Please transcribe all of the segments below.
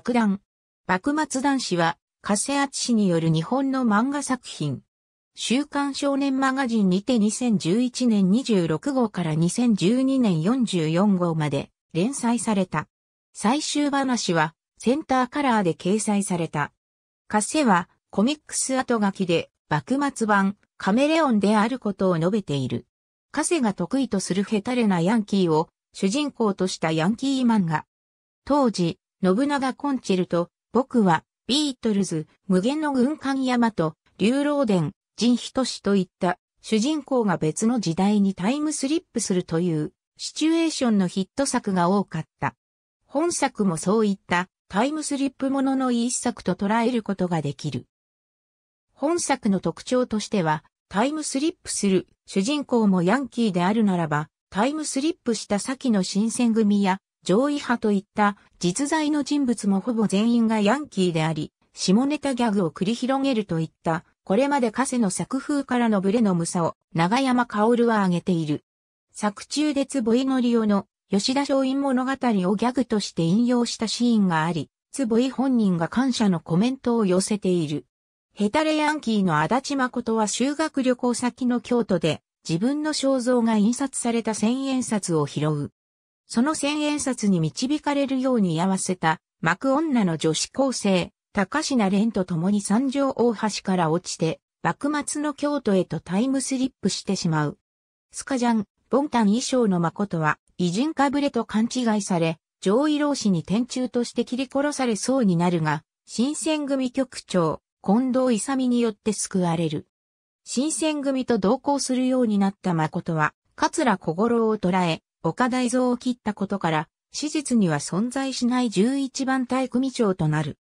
爆弾。幕末男子は、加瀬厚氏による日本の漫画作品。週刊少年マガジンにて2011年26号から2012年44号まで連載された。最終話は、センターカラーで掲載された。カセは、コミックス後書きで、幕末版、カメレオンであることを述べている。カセが得意とするヘタレなヤンキーを主人公としたヤンキー漫画。当時、信長コンチェルト、僕は、ビートルズ、無限の軍艦山と、竜浪伝、人等といった主人公が別の時代にタイムスリップするというシチュエーションのヒット作が多かった。本作もそういったタイムスリップものの一作と捉えることができる。本作の特徴としてはタイムスリップする主人公もヤンキーであるならばタイムスリップした先の新選組や上位派といった実在の人物もほぼ全員がヤンキーであり、下ネタギャグを繰り広げるといった、これまでカセの作風からのブレの無さを長山薫は挙げている。作中で坪井のりおの吉田松陰物語をギャグとして引用したシーンがあり、坪井本人が感謝のコメントを寄せている。ヘタレヤンキーの足立誠は修学旅行先の京都で自分の肖像が印刷された千円札を拾う。その千円札に導かれるように居合わせた、幕女の女子高生、高品蓮と共に三条大橋から落ちて、幕末の京都へとタイムスリップしてしまう。スカジャン、ボンタン衣装の誠は、偉人かぶれと勘違いされ、上位老子に天中として切り殺されそうになるが、新選組局長、近藤勇によって救われる。新選組と同行するようになった誠は、桂小五郎を捕らえ、岡大蔵を切ったことから、史実には存在しない11番体組長となる。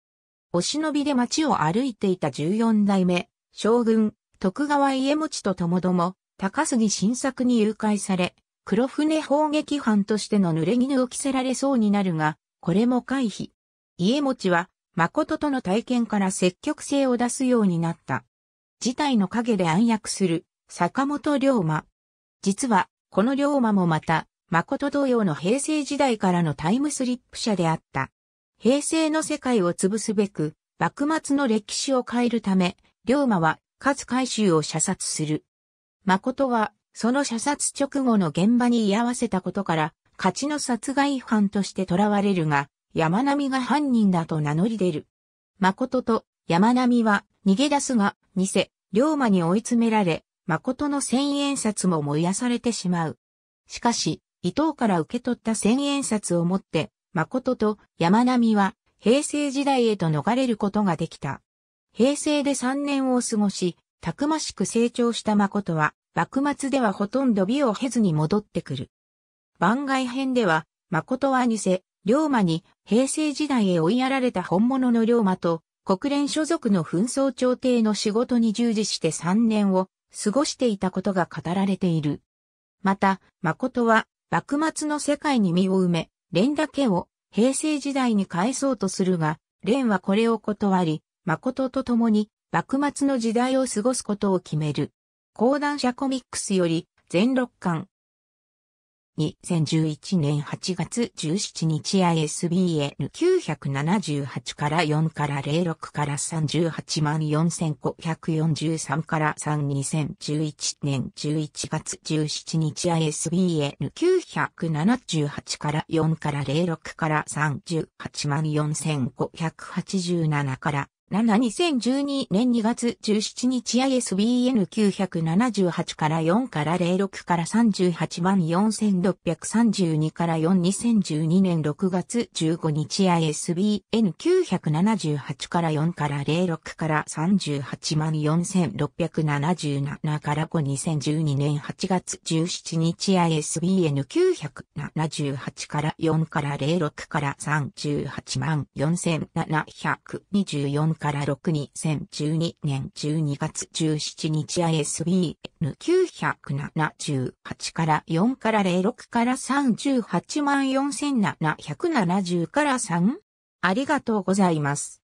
お忍びで街を歩いていた14代目、将軍、徳川家持とともども、高杉晋作に誘拐され、黒船砲撃犯としての濡れ衣を着せられそうになるが、これも回避。家持は、誠との体験から積極性を出すようになった。事態の陰で暗躍する、坂本龍馬。実は、この龍馬もまた、誠同様の平成時代からのタイムスリップ者であった。平成の世界を潰すべく、幕末の歴史を変えるため、龍馬は、勝海舟を射殺する。誠は、その射殺直後の現場に居合わせたことから、勝ちの殺害犯として囚われるが、山並が犯人だと名乗り出る。誠と山並は逃げ出すが、偽、龍馬に追い詰められ、誠の千円札も燃やされてしまう。しかし、伊藤から受け取った千円札を持って、誠と山並は平成時代へと逃れることができた。平成で3年を過ごし、たくましく成長した誠は、幕末ではほとんど美を経ずに戻ってくる。番外編では、誠は偽、龍馬に平成時代へ追いやられた本物の龍馬と、国連所属の紛争調停の仕事に従事して3年を過ごしていたことが語られている。また、誠は幕末の世界に身を埋め、蓮だけを平成時代に返そうとするが、蓮はこれを断り、誠と共に幕末の時代を過ごすことを決める。講談社コミックスより全6巻、2011年8月17日 ISBN 978から4から06から38万4543から32011年11月17日 ISBN 978から4から06から38万4587から72012年2月17日 ISBN 978から4から06から38万4632から4 2012年6月15日 ISBN 978から4から06から38万4677から5 2012年8月17日 ISBN 978から4から06から38万4724から6 2012年12月17日 ISBN978 から4から06から3 184,770から3ありがとうございます。